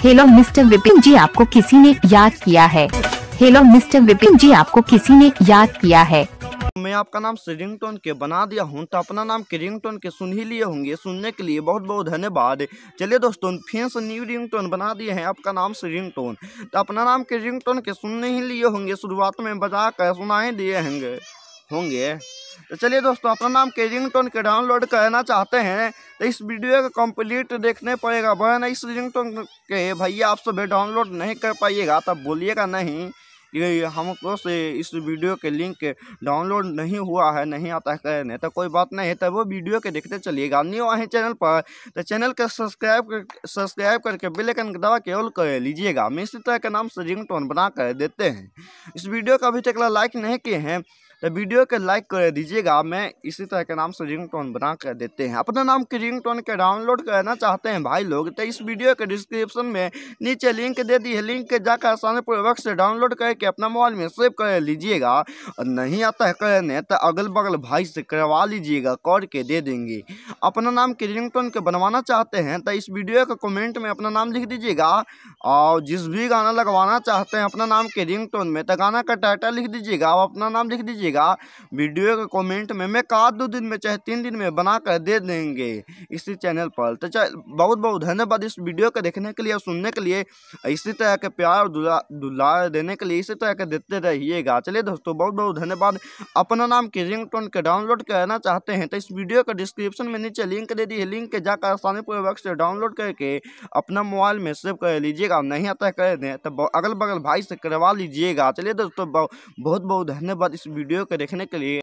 hello mister Vipin जी आपको किसी ने याद किया है हेलो मिस्टर विपिन जी आपको किसी ने याद किया है मैं आपका नाम रिंगटोन के बना दिया हूँ तो अपना नाम के के सुन ही लिए होंगे सुनने के लिए बहुत बहुत धन्यवाद चलिए दोस्तों फिर से न्यू रिंगटोन बना दिए हैं आपका नाम रिंगटोन तो अपना नाम के के सुनने ही लिए होंगे शुरुआत में बजा कर सुनाए दिए होंगे होंगे तो चलिए दोस्तों अपना नाम के रिंग टोन के डाउनलोड करना चाहते हैं तो इस वीडियो को कंप्लीट देखने पड़ेगा वरना इस रिंग टोन के भैया आप सब डाउनलोड नहीं कर पाइएगा तब बोलिएगा नहीं कि हमको तो से इस वीडियो के लिंक डाउनलोड नहीं हुआ है नहीं आता है करने तो कोई बात नहीं है तो तब वो वीडियो के देखते चलिएगा न्यू है चैनल पर तो चैनल के सब्सक्राइब कर सब्सक्राइब करके बेलेकन के दबा के ऑल कर लीजिएगा हम इसी तरह के नाम से रिंग टोन बना कर देते हैं इस वीडियो का अभी तक लाइक नहीं किए हैं तो वीडियो के लाइक कर दीजिएगा मैं इसी तरह के नाम से रिंग टोन बना कर देते हैं अपने नाम के रिंग टोन के डाउनलोड करना चाहते हैं भाई लोग तो इस वीडियो के डिस्क्रिप्शन में नीचे लिंक दे दी है लिंक के जाकर आसानी पूर्वक से डाउनलोड करके अपना मोबाइल में सेव कर लीजिएगा और नहीं आता है करने तो अगल बगल भाई से करवा लीजिएगा करके के दे देंगे अपना नाम की के बनवाना चाहते हैं तो इस वीडियो के कमेंट में अपना नाम लिख दीजिएगा और जिस भी गाना लगवाना चाहते हैं अपना नाम के टोन में तो गाना का टाइटल लिख दीजिएगा और अपना नाम लिख दीजिएगा वीडियो के कमेंट में मैं कहा दो दिन में चाहे तीन दिन में बना कर दे देंगे इसी चैनल पर तो बहुत बहुत धन्यवाद इस वीडियो को देखने के लिए और सुनने के लिए इसी तरह के प्यार और दुला देने के लिए इसी तरह के देते रहिएगा चलिए दोस्तों बहुत बहुत धन्यवाद अपना नाम के रिंगटोन के डाउनलोड करना चाहते हैं तो इस वीडियो का डिस्क्रिप्शन में नीचे लिंक दे दी है लिंक के जाकर आसानी वक्त से डाउनलोड करके अपना मोबाइल में सेव कर लीजिएगा नहीं आता कर दें तो अगल बगल भाई से करवा लीजिएगा चलिए दोस्तों बहुत बहुत धन्यवाद इस वीडियो को देखने के लिए